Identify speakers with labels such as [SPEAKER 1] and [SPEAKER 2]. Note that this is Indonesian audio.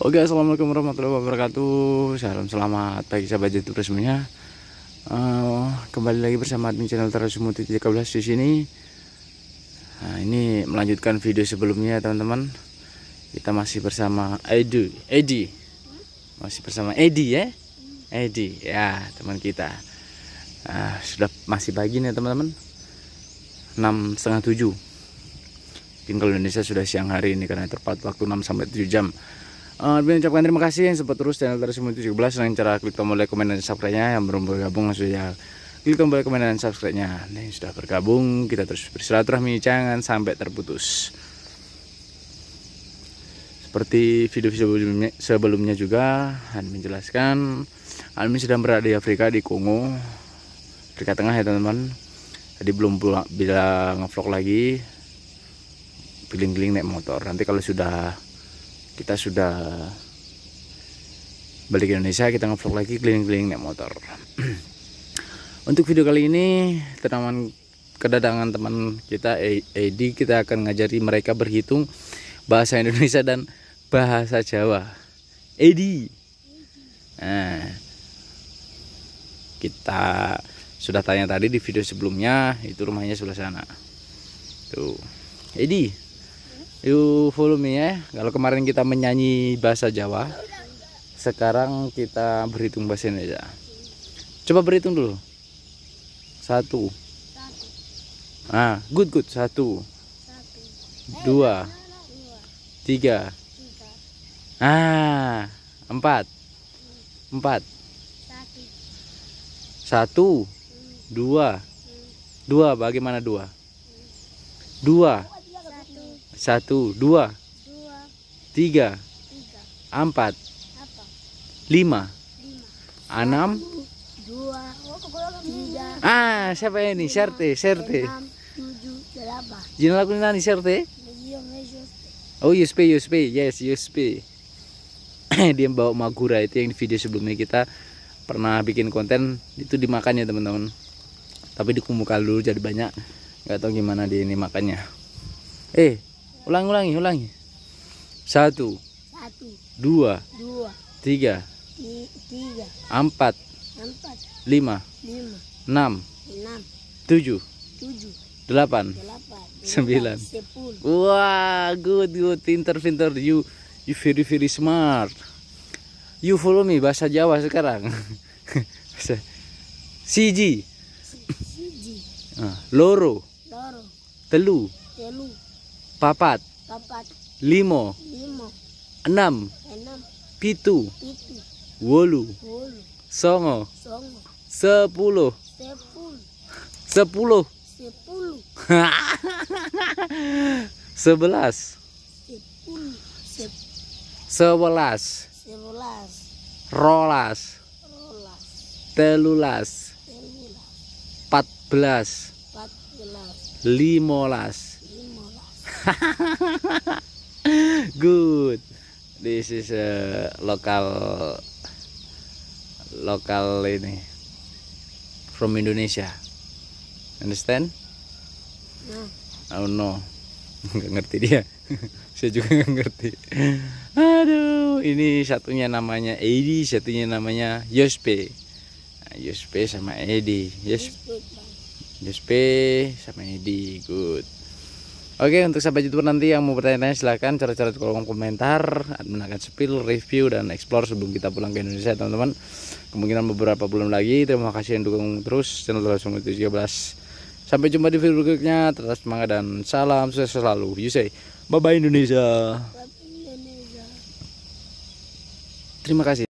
[SPEAKER 1] Oke assalamualaikum warahmatullahi wabarakatuh Salam selamat pagi sahabat YouTube resminya uh, eh, Kembali lagi bersama admin channel Tarasumuti 13 di sini. Nah ini melanjutkan video sebelumnya teman-teman Kita masih bersama Edu Edi Masih bersama Edi ya Edi ya teman kita uh, Sudah masih pagi nih teman-teman 6 setengah 7 Mungkin kalau Indonesia sudah siang hari ini Karena terpaut waktu 6 sampai 7 jam Uh, eh, ucapkan terima kasih yang sempat terus channel terus 17 dengan cara klik tombol like, komen, dan subscribe-nya yang belum bergabung langsung ya klik tombol like, komen, dan subscribe-nya yang sudah bergabung kita terus bersilaturahmi jangan sampai terputus seperti video-video sebelumnya, sebelumnya juga Admin menjelaskan Almi sedang berada di Afrika di Kongo Afrika Tengah ya teman-teman jadi belum pulang bila ngevlog lagi keliling-keliling naik motor nanti kalau sudah kita sudah balik ke Indonesia kita ngevlog lagi keliling-keliling naik motor untuk video kali ini teman kedatangan teman kita Edi kita akan ngajari mereka berhitung bahasa Indonesia dan bahasa Jawa Edi nah, kita sudah tanya tadi di video sebelumnya itu rumahnya sebelah sana tuh Edi You follow me ya. Kalau kemarin kita menyanyi bahasa Jawa, sekarang kita berhitung bahasa Indonesia. Coba berhitung dulu. Satu. Nah, good good. Satu. Dua. Tiga. Ah, empat. Empat. Satu. Dua. Dua. Bagaimana dua? Dua satu, dua, dua tiga, tiga, empat, apa? lima, lima. enam, dua, tiga. Ah, siapa ini? Serte, Serte. jinak lagu nani Serte? Oh, USP, USP, yes, USP. Dia bawa magura itu yang di video sebelumnya kita pernah bikin konten itu dimakannya teman-teman tapi dikumpulkan dulu jadi banyak nggak tahu gimana dia ini makannya eh ulangi ulangi ulangi satu, satu dua, dua tiga, tiga empat, empat lima, lima enam, enam tujuh, tujuh delapan, delapan sembilan wah wow, good good pinter pinter you you very very smart you follow me bahasa Jawa sekarang cg siji, siji. Loro. Loro telu telu papat, papat. limo, limo. enam, enam. pitu, pitu. wolu, wolu. songo, songo. sepuluh, sepuluh. sepuluh. sepuluh. sebelas, sebelas, sebelas. rolas, rolas. telulas. empat belas, limolas good this is a local local ini from Indonesia understand no. oh no nggak ngerti dia saya juga nggak ngerti aduh ini satunya namanya Edi satunya namanya Yospe nah, Yospe sama Edi Yospe Yospe sama Edi good Oke untuk sahabat youtuber nanti yang mau bertanya-tanya silahkan cara-cara di kolom komentar Admin akan spill, review, dan explore sebelum kita pulang ke Indonesia teman-teman Kemungkinan beberapa bulan lagi Terima kasih yang dukung terus channel 2013 Sampai jumpa di video berikutnya Tetap semangat dan salam sukses selalu You say Bye -bye Indonesia Terima kasih